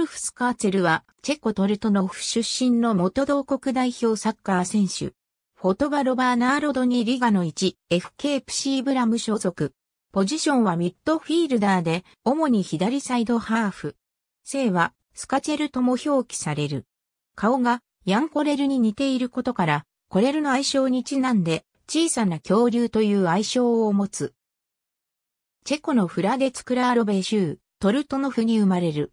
ルフ・スカーツェルは、チェコトルトノフ出身の元同国代表サッカー選手。フォトバロバーナーロドニーリガの 1FK プシーブラム所属。ポジションはミッドフィールダーで、主に左サイドハーフ。姓は、スカチェルとも表記される。顔が、ヤンコレルに似ていることから、コレルの愛称にちなんで、小さな恐竜という愛称を持つ。チェコのフラデツクラーロベ州、トルトノフに生まれる。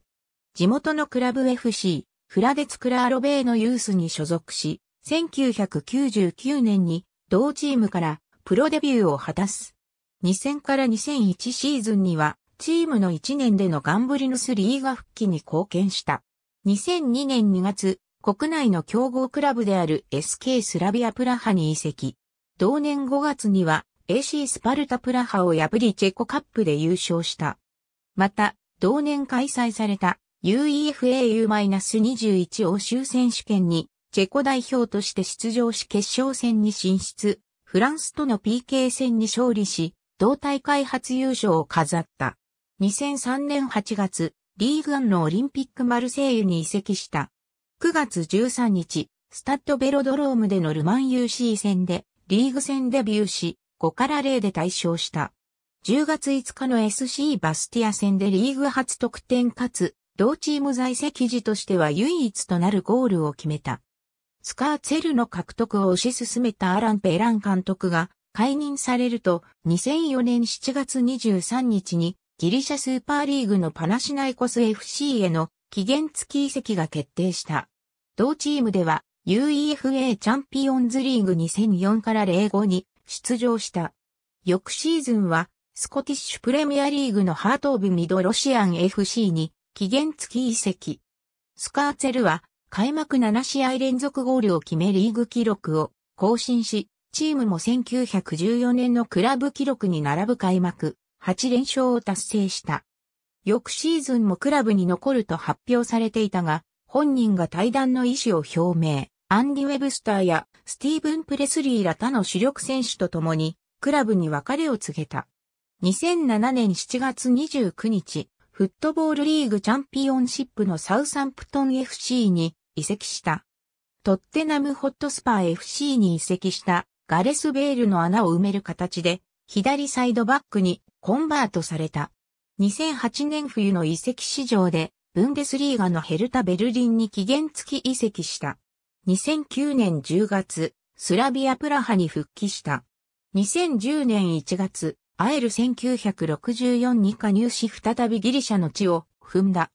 地元のクラブ FC、フラデツクラーロベーのユースに所属し、1999年に同チームからプロデビューを果たす。2000から2001シーズンにはチームの1年でのガンブリヌスリーガ復帰に貢献した。2002年2月、国内の強豪クラブである SK スラビアプラハに移籍。同年5月には AC スパルタプラハを破りチェコカップで優勝した。また、同年開催された UEFA-21 u 欧州選手権にチェコ代表として出場し決勝戦に進出、フランスとの PK 戦に勝利し、同大会初優勝を飾った。2003年8月、リーグンのオリンピックマルセイユに移籍した。9月13日、スタッドベロドロームでのルマン UC 戦で、リーグ戦デビューし、5から0で対象した。10月5日の SC バスティア戦でリーグ初得点かつ、同チーム在籍時としては唯一となるゴールを決めた。スカーツェルの獲得を推し進めたアラン・ペラン監督が解任されると2004年7月23日にギリシャスーパーリーグのパナシナイコス FC への期限付き移籍が決定した。同チームでは UEFA チャンピオンズリーグ2004から05に出場した。翌シーズンはスコティッシュプレミアリーグのハートオブミドロシアン FC に期限付き移籍。スカーツェルは開幕7試合連続ゴールを決めリーグ記録を更新し、チームも1914年のクラブ記録に並ぶ開幕8連勝を達成した。翌シーズンもクラブに残ると発表されていたが、本人が対談の意思を表明。アンディ・ウェブスターやスティーブン・プレスリーら他の主力選手と共にクラブに別れを告げた。2007年7月29日、フットボールリーグチャンピオンシップのサウサンプトン FC に移籍した。トッテナムホットスパー FC に移籍したガレス・ベールの穴を埋める形で左サイドバックにコンバートされた。2008年冬の移籍市場でブンデスリーガのヘルタ・ベルリンに期限付き移籍した。2009年10月、スラビア・プラハに復帰した。2010年1月、アエル1964に加入し再びギリシャの地を踏んだ。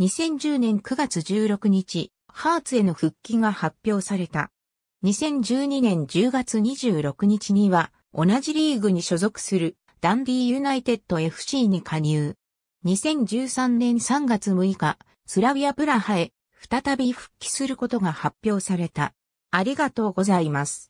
2010年9月16日、ハーツへの復帰が発表された。2012年10月26日には、同じリーグに所属するダンディユナイテッド FC に加入。2013年3月6日、スラビアプラハへ再び復帰することが発表された。ありがとうございます。